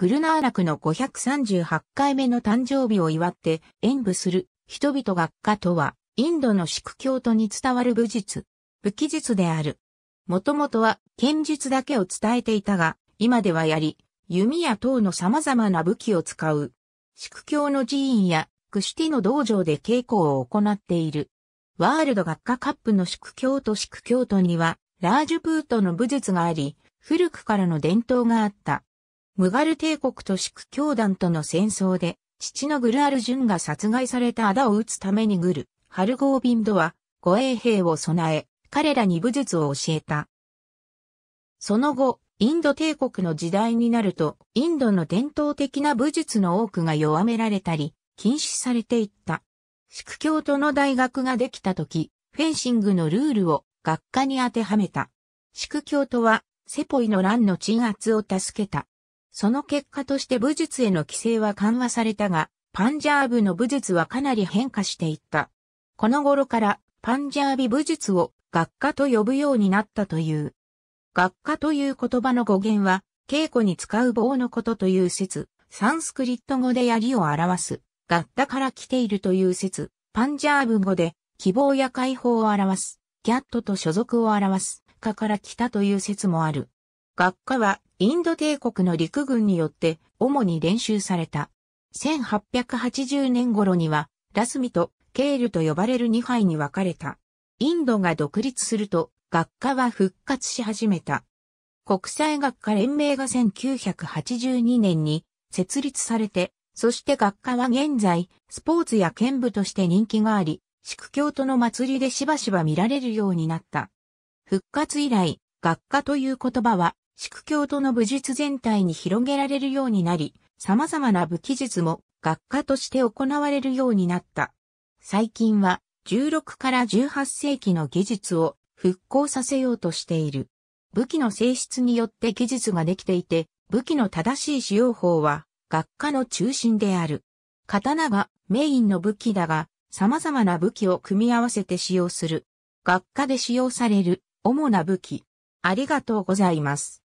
グルナーラクの538回目の誕生日を祝って演舞する人々学科とは、インドの宿教徒に伝わる武術、武器術である。もともとは剣術だけを伝えていたが、今では槍、弓や塔の様々な武器を使う。宿教の寺院やクシティの道場で稽古を行っている。ワールド学科カップの宿教徒宿教徒には、ラージュプートの武術があり、古くからの伝統があった。ムガル帝国と宿教団との戦争で、父のグルアルジュンが殺害されたアダを撃つためにグル、ハルゴービンドは、護衛兵を備え、彼らに武術を教えた。その後、インド帝国の時代になると、インドの伝統的な武術の多くが弱められたり、禁止されていった。宿教徒の大学ができた時、フェンシングのルールを学科に当てはめた。宿教徒は、セポイの乱の鎮圧を助けた。その結果として武術への規制は緩和されたが、パンジャーブの武術はかなり変化していった。この頃からパンジャービ武術を学科と呼ぶようになったという。学科という言葉の語源は、稽古に使う棒のことという説、サンスクリット語で槍を表す、学科から来ているという説、パンジャーブ語で希望や解放を表す、ギャットと所属を表す、科から来たという説もある。学科はインド帝国の陸軍によって主に練習された。1880年頃にはラスミとケールと呼ばれる2杯に分かれた。インドが独立すると学科は復活し始めた。国際学科連盟が1982年に設立されて、そして学科は現在スポーツや剣舞として人気があり、宿教徒の祭りでしばしば見られるようになった。復活以来、学科という言葉は宿教との武術全体に広げられるようになり、様々な武器術も学科として行われるようになった。最近は16から18世紀の技術を復興させようとしている。武器の性質によって技術ができていて、武器の正しい使用法は学科の中心である。刀がメインの武器だが、様々な武器を組み合わせて使用する。学科で使用される主な武器。ありがとうございます。